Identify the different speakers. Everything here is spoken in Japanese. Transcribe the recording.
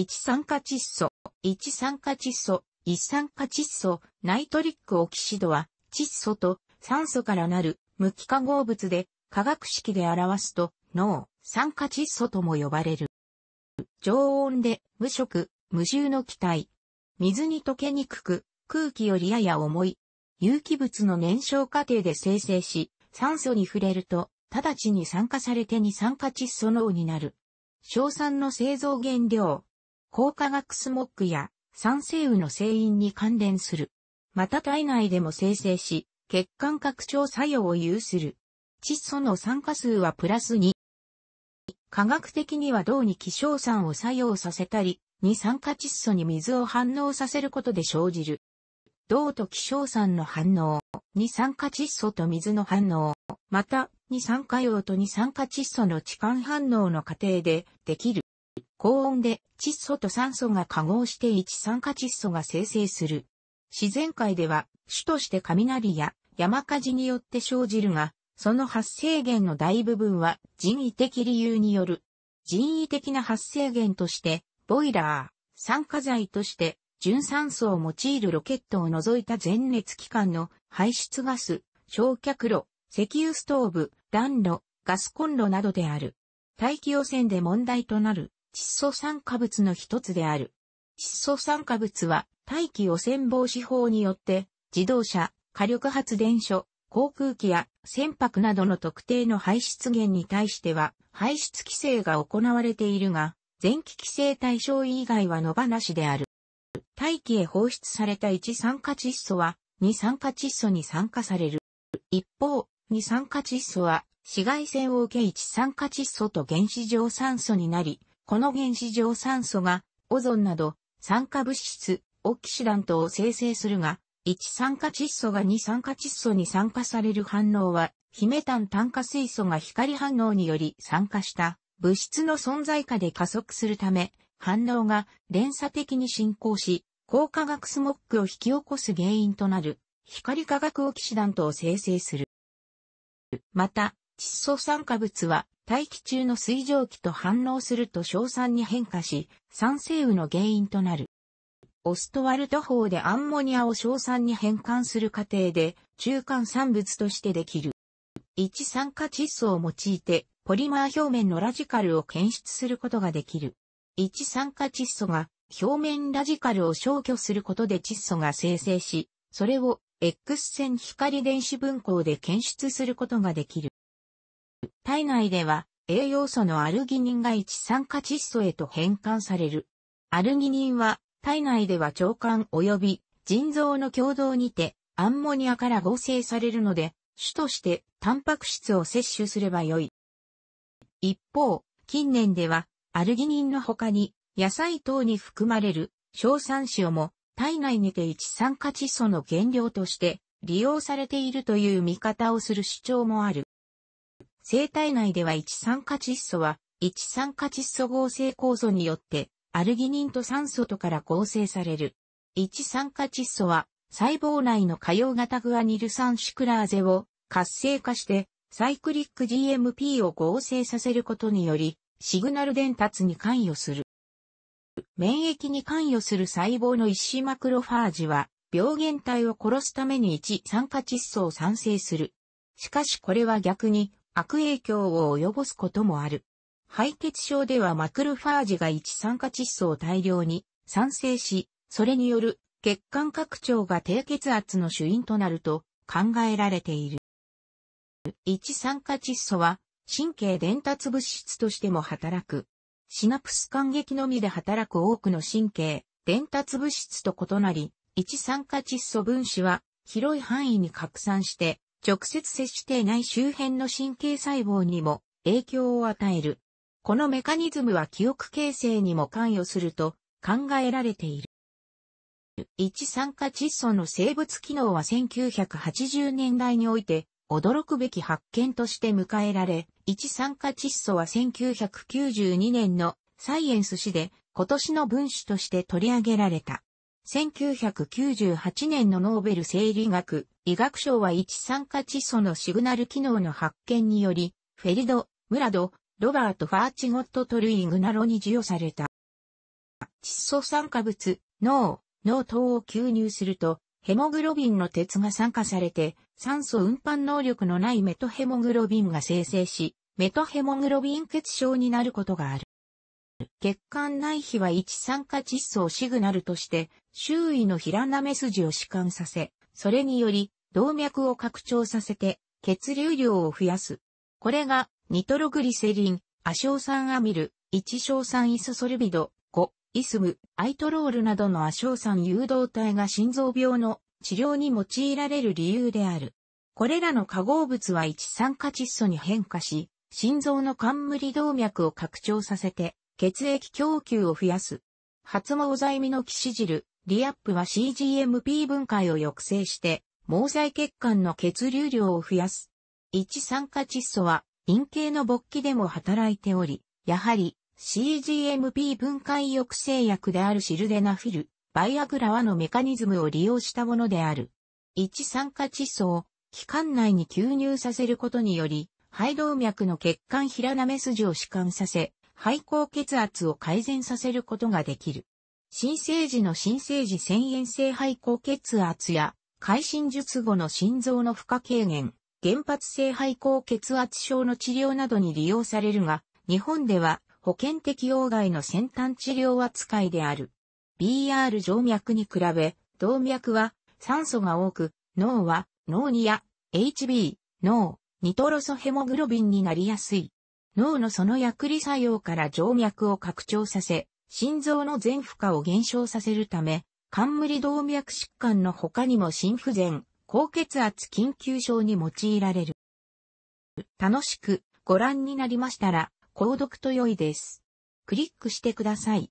Speaker 1: 一酸化窒素、一酸化窒素、一酸化窒素、ナイトリックオキシドは、窒素と酸素からなる無機化合物で、化学式で表すと、脳、酸化窒素とも呼ばれる。常温で、無色、無臭の気体。水に溶けにくく、空気よりやや重い。有機物の燃焼過程で生成し、酸素に触れると、直ちに酸化されて二酸化窒素脳になる。硝酸の製造原料、高化学スモックや酸性雨の成因に関連する。また体内でも生成し、血管拡張作用を有する。窒素の酸化数はプラス2。科学的には銅に希少酸を作用させたり、二酸化窒素に水を反応させることで生じる。銅と希少酸の反応、二酸化窒素と水の反応、また二酸化硫黄と二酸化窒素の置換反応の過程でできる。高温で窒素と酸素が化合して一酸化窒素が生成する。自然界では主として雷や山火事によって生じるが、その発生源の大部分は人為的理由による。人為的な発生源として、ボイラー、酸化剤として、純酸素を用いるロケットを除いた全熱機関の排出ガス、焼却炉、石油ストーブ、暖炉、ガスコンロなどである。大気汚染で問題となる窒素酸化物の一つである。窒素酸化物は大気汚染防止法によって自動車、火力発電所、航空機や船舶などの特定の排出源に対しては排出規制が行われているが、前期規制対象以外は野放しである。大気へ放出された1酸化窒素は2酸化窒素に酸化される。一方、2酸化窒素は紫外線を受け1酸化窒素と原子状酸素になり、この原子上酸素が、オゾンなど、酸化物質、オキシダントを生成するが、1酸化窒素が2酸化窒素に酸化される反応は、ヒメタン炭化水素が光反応により酸化した物質の存在下で加速するため、反応が連鎖的に進行し、光化学スモッグを引き起こす原因となる、光化学オキシダントを生成する。また、窒素酸化物は大気中の水蒸気と反応すると硝酸に変化し、酸性雨の原因となる。オストワルト法でアンモニアを硝酸に変換する過程で中間産物としてできる。一酸化窒素を用いてポリマー表面のラジカルを検出することができる。一酸化窒素が表面ラジカルを消去することで窒素が生成し、それを X 線光電子分光で検出することができる。体内では栄養素のアルギニンが一酸化窒素へと変換される。アルギニンは体内では腸管及び腎臓の共同にてアンモニアから合成されるので、主としてタンパク質を摂取すればよい。一方、近年ではアルギニンの他に野菜等に含まれる硝酸塩も体内にて一酸化窒素の原料として利用されているという見方をする主張もある。生体内では一酸化窒素は、一酸化窒素合成酵素によって、アルギニンと酸素とから合成される。一酸化窒素は、細胞内の可用型グアニル酸シクラーゼを活性化して、サイクリック GMP を合成させることにより、シグナル伝達に関与する。免疫に関与する細胞の一子マクロファージは、病原体を殺すために一酸化窒素を産生する。しかしこれは逆に、悪影響を及ぼすこともある。敗血症ではマクロファージが一酸化窒素を大量に産生し、それによる血管拡張が低血圧の主因となると考えられている。一酸化窒素は神経伝達物質としても働く。シナプス感激のみで働く多くの神経伝達物質と異なり、一酸化窒素分子は広い範囲に拡散して直接接していない周辺の神経細胞にも影響を与える。このメカニズムは記憶形成にも関与すると考えられている。一酸化窒素の生物機能は1980年代において驚くべき発見として迎えられ、一酸化窒素は1992年のサイエンス誌で今年の分子として取り上げられた。1998年のノーベル生理学医学賞は一酸化窒素のシグナル機能の発見により、フェリド、ムラド、ロバート・ファーチゴット・トルイグナロに授与された。窒素酸化物、脳、脳糖を吸入すると、ヘモグロビンの鉄が酸化されて、酸素運搬能力のないメトヘモグロビンが生成し、メトヘモグロビン血症になることがある。血管内皮は一酸化窒素をシグナルとして、周囲の平な目筋を弛緩させ、それにより動脈を拡張させて血流量を増やす。これがニトログリセリン、アショウ酸アミル、一硝酸イソソルビド、5、イスム、アイトロールなどのアショウ酸誘導体が心臓病の治療に用いられる理由である。これらの化合物は一酸化窒素に変化し、心臓の冠動脈を拡張させて、血液供給を増やす。発毛剤ミノキシジル、リアップは CGMP 分解を抑制して、毛細血管の血流量を増やす。一酸化窒素は陰茎の勃起でも働いており、やはり CGMP 分解抑制薬であるシルデナフィル、バイアグラワのメカニズムを利用したものである。一酸化窒素を気管内に吸入させることにより、肺動脈の血管平なめ筋を弛緩させ、肺高血圧を改善させることができる。新生児の新生児遷炎性肺高血圧や会心術後の心臓の負荷軽減、原発性肺高血圧症の治療などに利用されるが、日本では保険適用外の先端治療扱いである。BR 静脈に比べ、動脈は酸素が多く、脳は脳にや HB、脳、ニトロソヘモグロビンになりやすい。脳のその薬理作用から静脈を拡張させ、心臓の全負荷を減少させるため、冠動脈疾患の他にも心不全、高血圧緊急症に用いられる。楽しくご覧になりましたら、購読と良いです。クリックしてください。